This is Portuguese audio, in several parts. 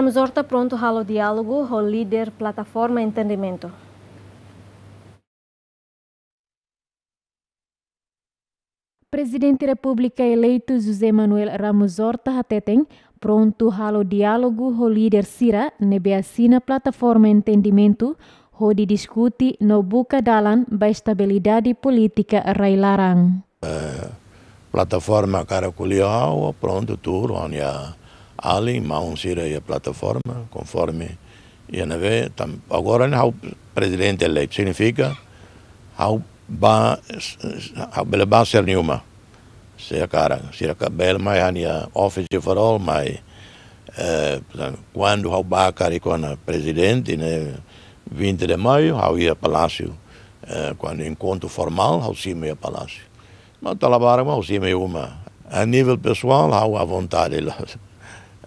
Ramos Horta pronto halo diálogo, o líder plataforma entendimento. Presidente da República eleito José Manuel Ramos Horta tem pronto halo diálogo, o líder Sira, nebe assina plataforma entendimento, onde discute no buca dalan ba estabilidade política railarang. É, plataforma caraculial, pronto tudo, onde a ali mãosira a plataforma, conforme ia INV. Agora, o né, presidente eleito significa ele ba ser nenhuma. Se a cara, se a cabelo, mas a office for all, mas eh, quando o cara com presidente, né, 20 de maio, ao ia palácio, eh, quando encontro formal, o cima ia palácio. Mas talabara, tá ao cima uma. A nível pessoal, há a vontade lá.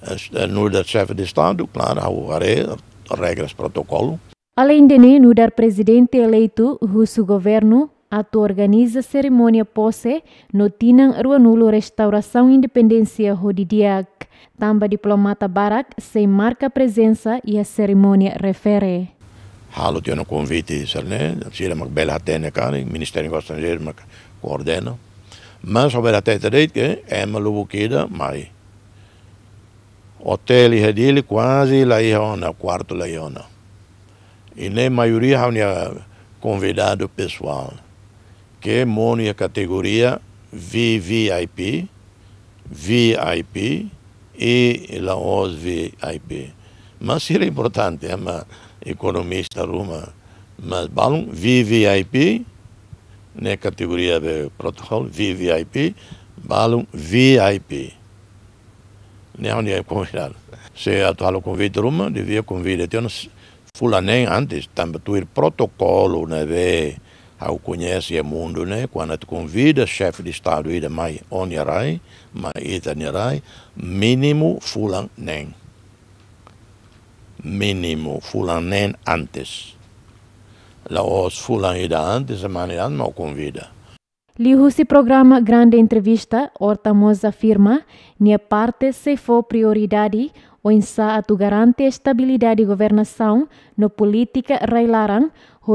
Eh, Nurdar, chefe de Estado, claro, a regras, protocolo. Além de Nurdar, presidente eleito, russo governo, ato organiza cerimônia posse no Tinan Ruanulo Restauração Independência Rodidiac. Tamba diplomata Barak sem marca presença e a cerimônia refere. Halo tem um convite, Sarné, Sira bela Atene, cara, Ministério dos Estrangeiros coordena. Mas, sobre a teta que é uma lubukida, mas Hotel e dele quase lá reúne, quarto lá reúne. E nem maioria havia convidado pessoal, que moni a categoria VVIP, VIP e lá os VIP. Mas seria importante, é eh, uma economista ruma, mas balão VVIP, na categoria de protocolo, VVIP, balão VIP onde é convidado. Se atual convite Roma, devia convidar. Tem fulanem antes, também tu ir protocolo, né, ver ao ah, conhece o é mundo, né? Quando tu convida chefe de Estado ida é mais onirai, mais itanirai, mínimo fulanem. Mínimo fulanem antes. Lá os fulan ida antes, a maneira não convida. Lihusi programa Grande Entrevista, Orta Moza afirma, nia parte se for prioridade, a tu garante estabilidade de governação no política railaran,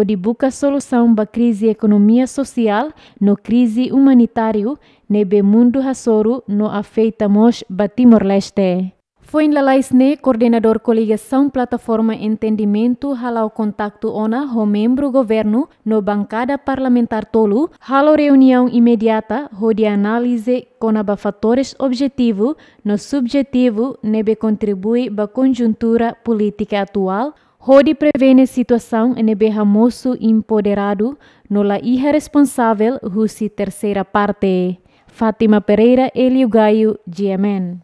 de busca solução ba crise economia social, no crise humanitário, nebe mundo hasoro no afeita mos ba Timor-Leste. Foi em Lalaisne, coordenador coligação Plataforma Entendimento, halau contacto ona ho membro governo no bancada parlamentar tolu, halau reunião imediata ho de análise conaba fatores objetivo no subjetivo nebe contribui ba conjuntura política atual, ho de prevene situação nebe ramoso empoderado no la responsável husi terceira parte. Fátima Pereira, Elio Gaio, GMN.